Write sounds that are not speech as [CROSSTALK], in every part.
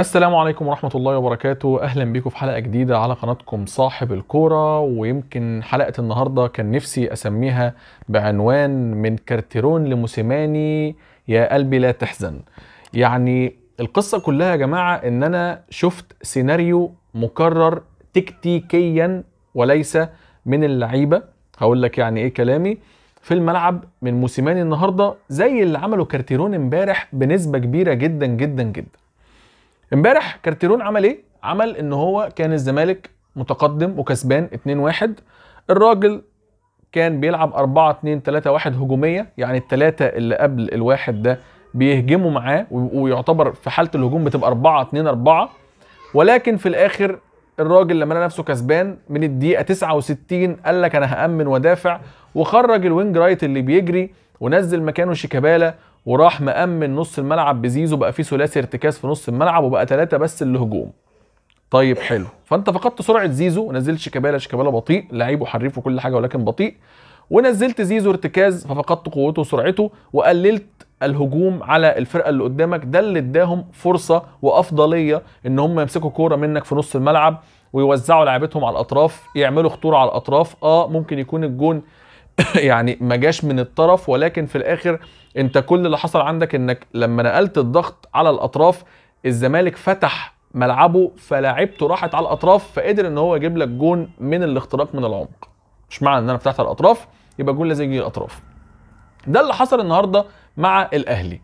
السلام عليكم ورحمة الله وبركاته أهلا بيكم في حلقة جديدة على قناتكم صاحب الكورة ويمكن حلقة النهاردة كان نفسي أسميها بعنوان من كارتيرون لموسيماني يا قلبي لا تحزن يعني القصة كلها يا جماعة إن أنا شفت سيناريو مكرر تكتيكيا وليس من اللعيبة هقول لك يعني إيه كلامي في الملعب من موسيماني النهارده زي اللي عمله كارتيرون امبارح بنسبه كبيره جدا جدا جدا امبارح كارتيرون عمل ايه؟ عمل ان هو كان الزمالك متقدم وكسبان 2-1 الراجل كان بيلعب 4 2 3 1 هجوميه يعني الثلاثه اللي قبل الواحد ده بيهجموا معاه ويعتبر في حاله الهجوم بتبقى 4 2 4 ولكن في الاخر الراجل لما لقى نفسه كسبان من الدقيقه 69 قال لك انا هامن ودافع وخرج الوينج رايت اللي بيجري ونزل مكانه شيكابالا وراح مأمن نص الملعب بزيزو بقى فيه ثلاثي ارتكاز في نص الملعب وبقى ثلاثه بس اللي هجوم طيب حلو فانت فقدت سرعه زيزو ونزلت شيكابالا شيكابالا بطيء لعيب وحريف وكل حاجه ولكن بطيء ونزلت زيزو ارتكاز ففقدت قوته وسرعته وقللت الهجوم على الفرقه اللي قدامك ده اللي اداهم فرصه وافضليه ان هم يمسكوا كوره منك في نص الملعب ويوزعوا لعبتهم على الاطراف يعملوا خطوره على الاطراف اه ممكن يكون الجون [COUGHS] يعني ما جاش من الطرف ولكن في الاخر انت كل اللي حصل عندك انك لما نقلت الضغط على الاطراف الزمالك فتح ملعبه فلاعبته راحت على الاطراف فقدر ان هو يجيب لك جون من الاختراق من العمق مش معنى ان انا فتحت على الاطراف يبقى جون لازم يجي الاطراف ده اللي حصل النهارده مع الاهلي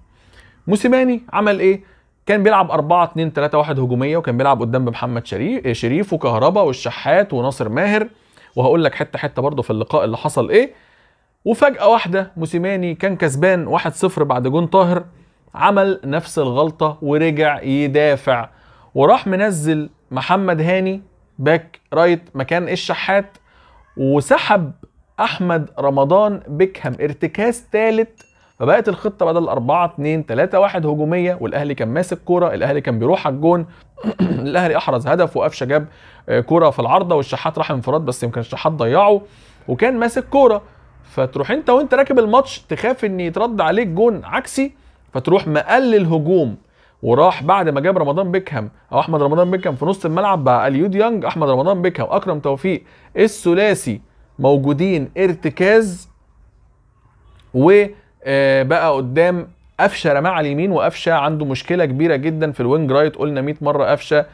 موسيماني عمل ايه كان بيلعب 4 2 3 1 هجوميه وكان بيلعب قدام بمحمد شريف شريف وكهربا والشحات وناصر ماهر وهقول لك حته حته برضه في اللقاء اللي حصل ايه وفجأة واحدة موسيماني كان كسبان 1-0 بعد جون طاهر عمل نفس الغلطة ورجع يدافع وراح منزل محمد هاني باك رايت مكان الشحات وسحب احمد رمضان بيكهام ارتكاز ثالث فبقت الخطه بدل 4 2 3 1 هجوميه والاهلي كان ماسك كوره الاهلي كان بيروح على الجون [CLEARS THROAT] الاهلي احرز هدف وقفشه جاب آه، كوره في العارضه والشحات راح انفراد بس يمكن الشحات ضيعه وكان ماسك كوره فتروح انت وانت راكب الماتش تخاف ان يترد عليك جون عكسي فتروح مقلل هجوم وراح بعد ما جاب رمضان بيكهام او احمد رمضان بيكهام في نص الملعب بقى اليود يانج احمد رمضان بيكهام اكرم توفيق الثلاثي موجودين ارتكاز وبقى آه، قدام قفشه رماه على اليمين وقفشه عنده مشكله كبيره جدا في الوينج رايت قلنا 100 مره قفشه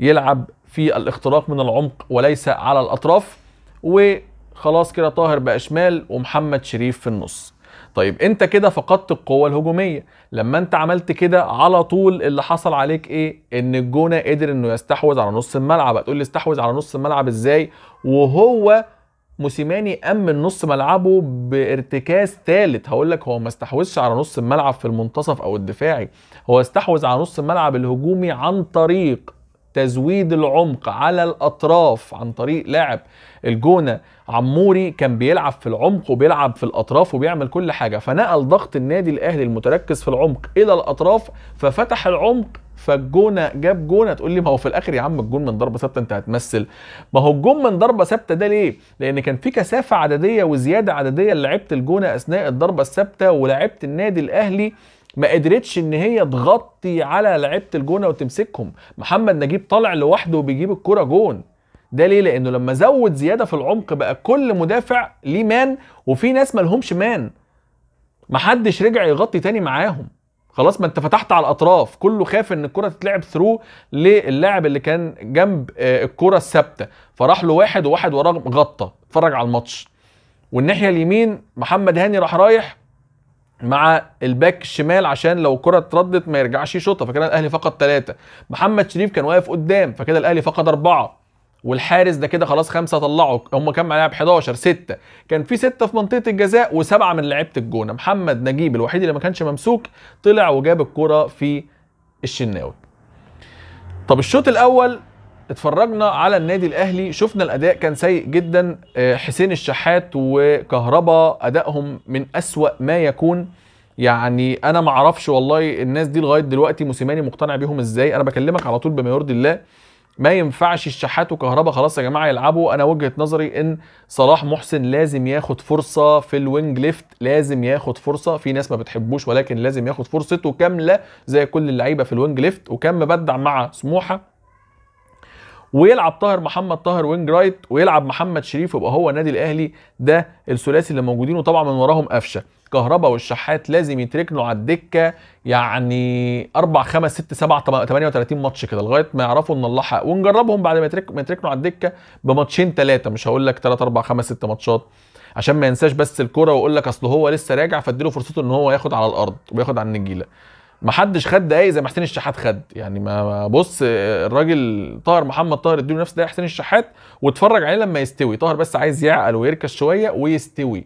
يلعب في الاختراق من العمق وليس على الاطراف و خلاص كده طاهر بقى شمال ومحمد شريف في النص طيب انت كده فقدت القوة الهجومية لما انت عملت كده على طول اللي حصل عليك ايه ان الجونة قدر انه يستحوذ على نص الملعب هتقول لي استحوذ على نص الملعب ازاي وهو موسيماني امن نص ملعبه بارتكاز ثالث هقول لك هو ما استحوذش على نص الملعب في المنتصف او الدفاعي هو استحوذ على نص الملعب الهجومي عن طريق تزويد العمق على الاطراف عن طريق لاعب الجونه عموري كان بيلعب في العمق وبيلعب في الاطراف وبيعمل كل حاجه فنقل ضغط النادي الاهلي المتركز في العمق الى الاطراف ففتح العمق فالجونه جاب جونه تقول لي ما هو في الاخر يا عم الجون من ضربه ثابته انت هتمثل ما هو الجون من ضربه ثابته ده ليه لان كان في كثافه عدديه وزياده عدديه لعبت الجونه اثناء الضربه الثابته ولعبت النادي الاهلي ما قدرتش ان هي تغطي على لعيبه الجونه وتمسكهم محمد نجيب طالع لوحده وبيجيب الكره جون ده ليه لانه لما زود زياده في العمق بقى كل مدافع ليه مان وفي ناس مالهمش مان محدش رجع يغطي تاني معاهم خلاص ما انت فتحت على الاطراف كله خاف ان الكره تتلعب ثرو للاعب اللي كان جنب آه، الكره الثابته فراح له واحد وواحد وراه غطى اتفرج على الماتش والناحيه اليمين محمد هاني راح رايح مع الباك الشمال عشان لو الكره اتردت ما يرجعش يشوطها فكده الاهلي فقد ثلاثه محمد شريف كان واقف قدام فكده الاهلي فقد اربعه والحارس ده كده خلاص خمسه طلعوا هم كان لاعب 11 سته كان في سته في منطقه الجزاء وسبعه من لعيبه الجونه محمد نجيب الوحيد اللي ما كانش ممسوك طلع وجاب الكره في الشناوي طب الشوط الاول اتفرجنا على النادي الاهلي شفنا الاداء كان سيء جدا آه، حسين الشحات وكهربا ادائهم من اسوا ما يكون يعني انا ما اعرفش والله الناس دي لغايه دلوقتي موسيماني مقتنع بيهم ازاي انا بكلمك على طول بما يرضي الله ما ينفعش الشحات وكهربا خلاص يا جماعه يلعبوا انا وجهه نظري ان صلاح محسن لازم ياخد فرصه في الوينج ليفت لازم ياخد فرصه في ناس ما بتحبوش ولكن لازم ياخد فرصته كامله زي كل اللعيبه في الوينج ليفت وكان مبدع مع سموحه ويلعب طاهر محمد طاهر وينج رايت ويلعب محمد شريف ويبقى هو النادي الاهلي ده الثلاثي اللي موجودين وطبعا من وراهم قفشه كهربا والشحات لازم يتركنوا على الدكه يعني 4 5 6 7 38 ماتش كده لغايه ما يعرفوا ان الله حق ونجربهم بعد ما يترك ما يتركنوا على الدكه بماتشين ثلاثه مش هقول لك 3 4 5 6 ماتشات عشان ما ينساش بس الكوره ويقول لك اصل هو لسه راجع فاديله فرصته ان هو ياخد على الارض وياخد على النجيله ما حدش خد دقايق زي ما حسين الشحات خد يعني ما بص الراجل طاهر محمد طاهر اديله نفس دقايق حسين الشحات واتفرج عليه لما يستوي طاهر بس عايز يعقل ويركز شويه ويستوي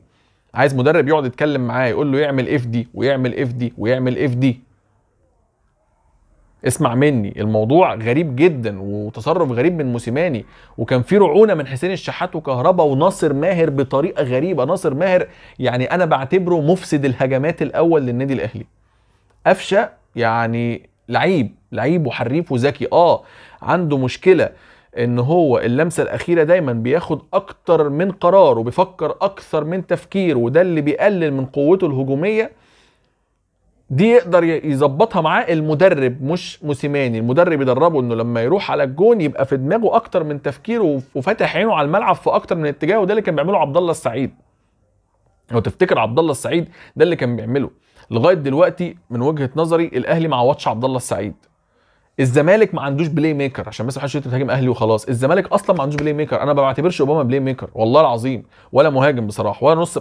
عايز مدرب يقعد يتكلم معاه يقول له يعمل اف دي ويعمل اف دي ويعمل اف دي اسمع مني الموضوع غريب جدا وتصرف غريب من موسيماني وكان في رعونه من حسين الشحات وكهربا وناصر ماهر بطريقه غريبه ناصر ماهر يعني انا بعتبره مفسد الهجمات الاول للنادي الاهلي قفشه يعني لعيب لعيب وحريف وذكي اه عنده مشكله ان هو اللمسه الاخيره دايما بياخد اكتر من قرار وبيفكر اكثر من تفكير وده اللي بيقلل من قوته الهجوميه دي يقدر يظبطها معاه المدرب مش موسيماني المدرب يدربه انه لما يروح على الجون يبقى في دماغه اكتر من تفكيره وفاتح عينه على الملعب في اكتر من اتجاه وده اللي كان بيعمله عبد الله السعيد لو تفتكر عبد الله السعيد ده اللي كان بيعمله لغايه دلوقتي من وجهه نظري الاهلي ما عوضش عبد الله السعيد الزمالك ما عندوش بلاي ميكر عشان بس محدش يتهاجم اهلي وخلاص الزمالك اصلا ما عندوش بلاي ميكر انا ما بعتبرش اوباما بلاي ميكر والله العظيم ولا مهاجم بصراحه ولا نص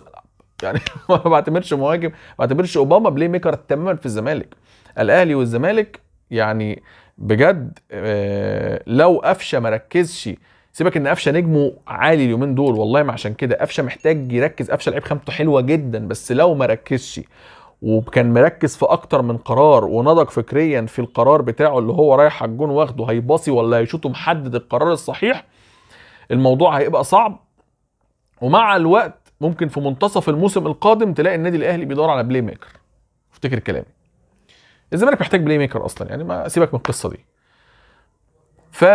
يعني [LAUGHS] ما بعتبرش مهاجم ما بعتبرش اوباما بلاي ميكر تماما في الزمالك الاهلي والزمالك يعني بجد آه، لو قفشه ما ركزش سيبك ان قفشه نجمه عالي اليومين دول والله ما عشان كده قفشه محتاج يركز قفشه لعيب خامته حلوه جدا بس لو ما ركزش وكان مركز في اكتر من قرار ونضج فكريا في القرار بتاعه اللي هو رايح على الجون واخده هيباصي ولا هيشوط محدد القرار الصحيح الموضوع هيبقى صعب ومع الوقت ممكن في منتصف الموسم القادم تلاقي النادي الاهلي بيدور على بلاي ميكر افتكر كلامي الزمالك محتاج بلاي ميكر اصلا يعني ما سيبك من القصه دي ف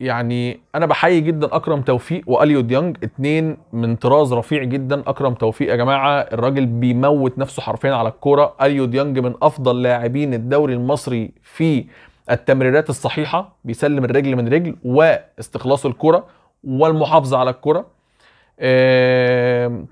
يعني انا بحيي جدا اكرم توفيق واليو ديانج اتنين من طراز رفيع جدا اكرم توفيق يا جماعه الراجل بيموت نفسه حرفيا على الكوره اليو ديانج من افضل لاعبين الدوري المصري في التمريرات الصحيحه بيسلم الرجل من رجل واستخلاص الكوره والمحافظه على الكوره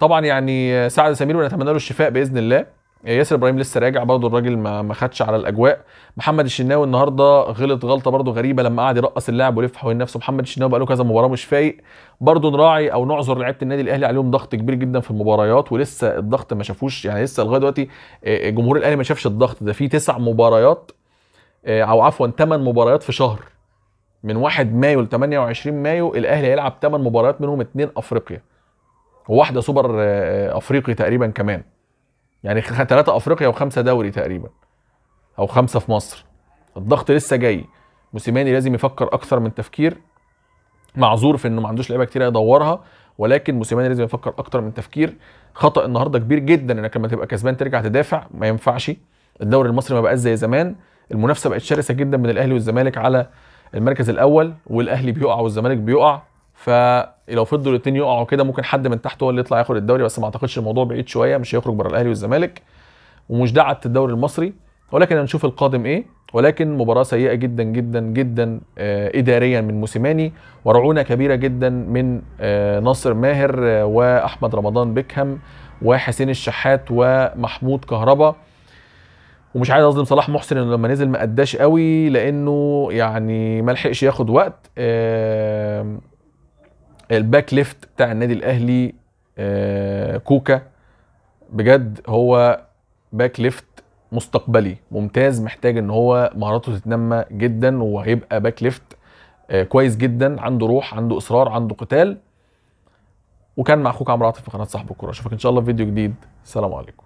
طبعا يعني سعد سمير ونتمنى له الشفاء باذن الله ياسر ابراهيم لسه راجع برضه الراجل ما ما خدش على الاجواء محمد الشناوي النهارده غلط غلطه برضه غريبه لما قعد يرقص اللاعب ولف حوالين نفسه محمد الشناوي بقاله كذا مباراه مش فايق برضه نراعي او نعذر لعيبه النادي الاهلي عليهم ضغط كبير جدا في المباريات ولسه الضغط ما شافوش يعني لسه لغايه دلوقتي آه، آه، جمهور الاهلي ما شافش الضغط ده في تسع مباريات آه، او عفوا ثمان مباريات في شهر من 1 مايو ل 28 مايو الاهلي هيلعب ثمان مباريات منهم اثنين افريقيا وواحده سوبر افريقي تقريبا كمان يعني ثلاثة افريقيا وخمسة دوري تقريبا او خمسة في مصر الضغط لسه جاي موسيماني لازم يفكر اكثر من تفكير معذور في انه ما عندوش لعيبه كتير يدورها ولكن موسيماني لازم يفكر أكثر من تفكير خطا النهارده كبير جدا انك لما تبقى كسبان ترجع تدافع ما ينفعش الدوري المصري ما بقاش زي زمان المنافسه بقت شرسه جدا بين الاهلي والزمالك على المركز الاول والاهلي بيقع والزمالك بيقع فلو فضلوا الاثنين يقعوا كده ممكن حد من تحت هو اللي يطلع ياخد الدوري بس ما اعتقدش الموضوع بعيد شويه مش هيخرج بره الاهلي والزمالك ومش ده عدت الدوري المصري ولكن هنشوف القادم ايه ولكن مباراة سيئة جدا جدا جدا آه، إداريا من موسيماني ورعونة كبيرة جدا من آه، ناصر ماهر آه، وأحمد رمضان بيكهام وحسين الشحات ومحمود كهربا ومش عايز اظلم صلاح محسن انه لما نزل ما قداش قوي لانه يعني ما لحقش ياخد وقت الباك ليفت بتاع النادي الاهلي آه، كوكا بجد هو باك ليفت مستقبلي ممتاز محتاج ان هو مهاراته تتنمى جدا وهيبقى باك ليفت آه، كويس جدا عنده روح عنده اصرار عنده قتال وكان مع اخوك عمرو عاطف في قناه صاحب الكوره اشوفك ان شاء الله في فيديو جديد سلام عليكم